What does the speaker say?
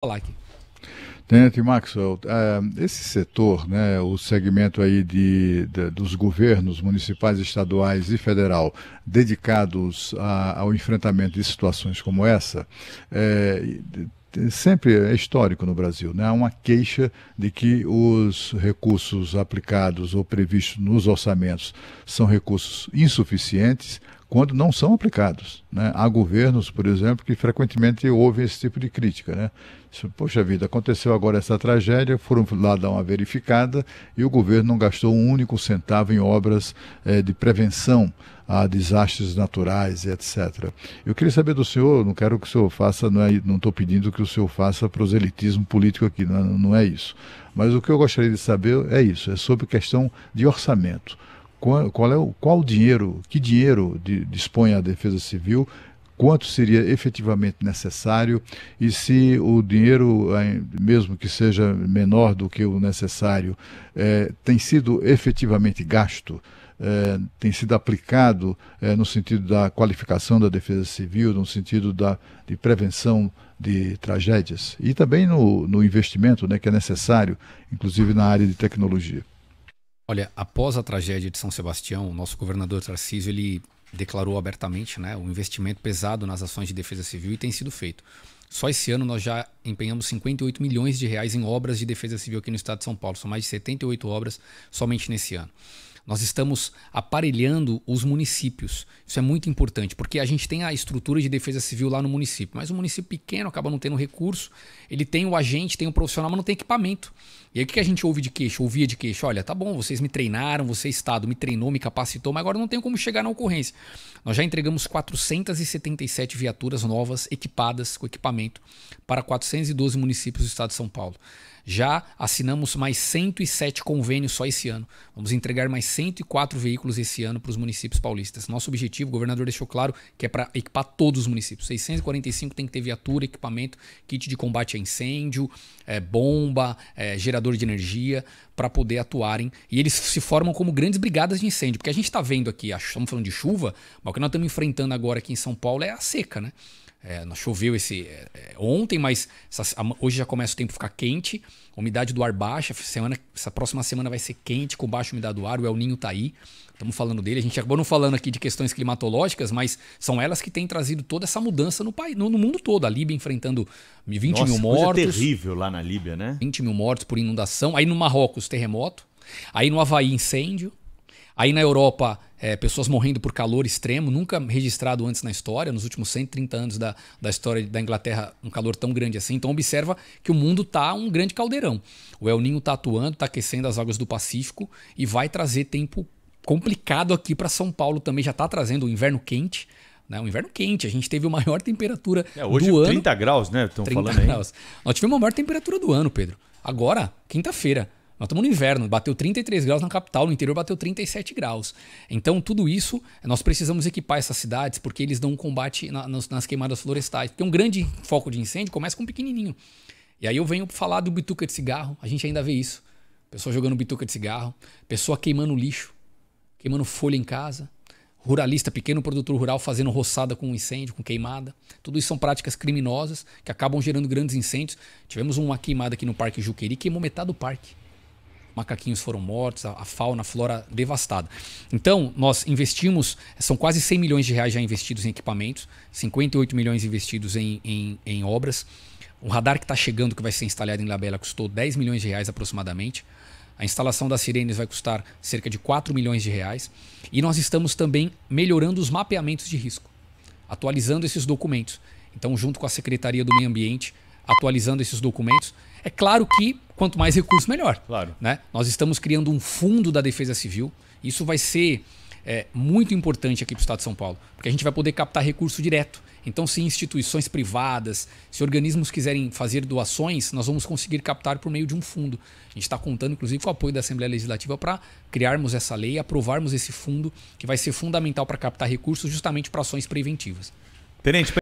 falar aqui. Tenente Maxwell, eh, esse setor, né, o segmento aí de, de dos governos municipais, estaduais e federal dedicados a, ao enfrentamento de situações como essa, é, sempre é histórico no Brasil, né? Há uma queixa de que os recursos aplicados ou previstos nos orçamentos são recursos insuficientes quando não são aplicados. Né? Há governos, por exemplo, que frequentemente ouvem esse tipo de crítica. Né? Poxa vida, aconteceu agora essa tragédia, foram lá dar uma verificada e o governo não gastou um único centavo em obras eh, de prevenção a desastres naturais, etc. Eu queria saber do senhor, não quero que o senhor faça, não é, estou pedindo que o senhor faça proselitismo político aqui, não, não é isso. Mas o que eu gostaria de saber é isso, é sobre questão de orçamento qual, qual é o qual dinheiro, que dinheiro de, dispõe a Defesa Civil, quanto seria efetivamente necessário e se o dinheiro, eh, mesmo que seja menor do que o necessário, é, tem sido efetivamente gasto. É, tem sido aplicado é, no sentido da qualificação da defesa civil, no sentido da, de prevenção de tragédias e também no, no investimento né, que é necessário, inclusive na área de tecnologia. Olha, após a tragédia de São Sebastião, o nosso governador Tarcísio ele declarou abertamente né, o investimento pesado nas ações de defesa civil e tem sido feito. Só esse ano nós já empenhamos 58 milhões de reais em obras de defesa civil aqui no estado de São Paulo. São mais de 78 obras somente nesse ano. Nós estamos aparelhando os municípios. Isso é muito importante, porque a gente tem a estrutura de defesa civil lá no município, mas o município pequeno acaba não tendo recurso, ele tem o agente, tem o profissional, mas não tem equipamento. E aí o que a gente ouve de queixo? Ouvia de queixo, olha, tá bom, vocês me treinaram, você Estado me treinou, me capacitou, mas agora não tenho como chegar na ocorrência. Nós já entregamos 477 viaturas novas, equipadas com equipamento, para 412 municípios do Estado de São Paulo. Já assinamos mais 107 convênios só esse ano. Vamos entregar mais 104 veículos esse ano para os municípios paulistas. Nosso objetivo, o governador deixou claro que é para equipar todos os municípios. 645 tem que ter viatura, equipamento, kit de combate a incêndio, é, bomba, é, gerador de energia, para poder atuarem. E eles se formam como grandes brigadas de incêndio. Porque a gente está vendo aqui, estamos falando de chuva, mas o que nós estamos enfrentando agora aqui em São Paulo é a seca, né? É, choveu esse é, é, ontem, mas essa, hoje já começa o tempo ficar quente, umidade do ar baixa, semana, essa próxima semana vai ser quente com baixa umidade do ar, o El Ninho tá aí, estamos falando dele, a gente acabou não falando aqui de questões climatológicas, mas são elas que têm trazido toda essa mudança no, país, no, no mundo todo, a Líbia enfrentando 20 Nossa, mil mortos. Coisa terrível lá na Líbia, né? 20 mil mortos por inundação, aí no Marrocos terremoto, aí no Havaí incêndio, aí na Europa é, pessoas morrendo por calor extremo, nunca registrado antes na história, nos últimos 130 anos da, da história da Inglaterra, um calor tão grande assim. Então, observa que o mundo está um grande caldeirão. O El Ninho está atuando, está aquecendo as águas do Pacífico e vai trazer tempo complicado aqui para São Paulo também. Já está trazendo o inverno quente. Né? Um inverno quente, a gente teve a maior temperatura é, hoje do ano. ano. 30 graus, né? Estão falando aí. Graus. Nós tivemos a maior temperatura do ano, Pedro. Agora, quinta-feira, nós estamos no inverno, bateu 33 graus na capital, no interior bateu 37 graus. Então, tudo isso, nós precisamos equipar essas cidades porque eles dão um combate na, nas, nas, queimadas florestais. Porque um grande foco de incêndio começa com um pequenininho. E aí eu venho falar do bituca de cigarro, a gente ainda vê isso. Pessoa jogando bituca de cigarro, pessoa queimando lixo, queimando folha em casa, ruralista, pequeno produtor rural fazendo roçada com incêndio, com queimada. Tudo isso são práticas criminosas que acabam gerando grandes incêndios. Tivemos uma queimada aqui no Parque Juqueri, queimou metade do parque macaquinhos foram mortos, a, fauna, a flora devastada. Então, nós investimos, são quase 100 milhões de reais já investidos em equipamentos, 58 milhões investidos em, em, em obras. O radar que está chegando, que vai ser instalado em Labela, custou 10 milhões de reais aproximadamente. A instalação das sirenes vai custar cerca de 4 milhões de reais. E nós estamos também melhorando os mapeamentos de risco, atualizando esses documentos. Então, junto com a Secretaria do Meio Ambiente, atualizando esses documentos. É claro que quanto mais recursos, melhor. Claro. Né? Nós estamos criando um fundo da Defesa Civil. Isso vai ser é, muito importante aqui para o Estado de São Paulo, porque a gente vai poder captar recurso direto. Então, se instituições privadas, se organismos quiserem fazer doações, nós vamos conseguir captar por meio de um fundo. A gente está contando, inclusive, com o apoio da Assembleia Legislativa para criarmos essa lei, aprovarmos esse fundo, que vai ser fundamental para captar recursos justamente para ações preventivas. Tenente,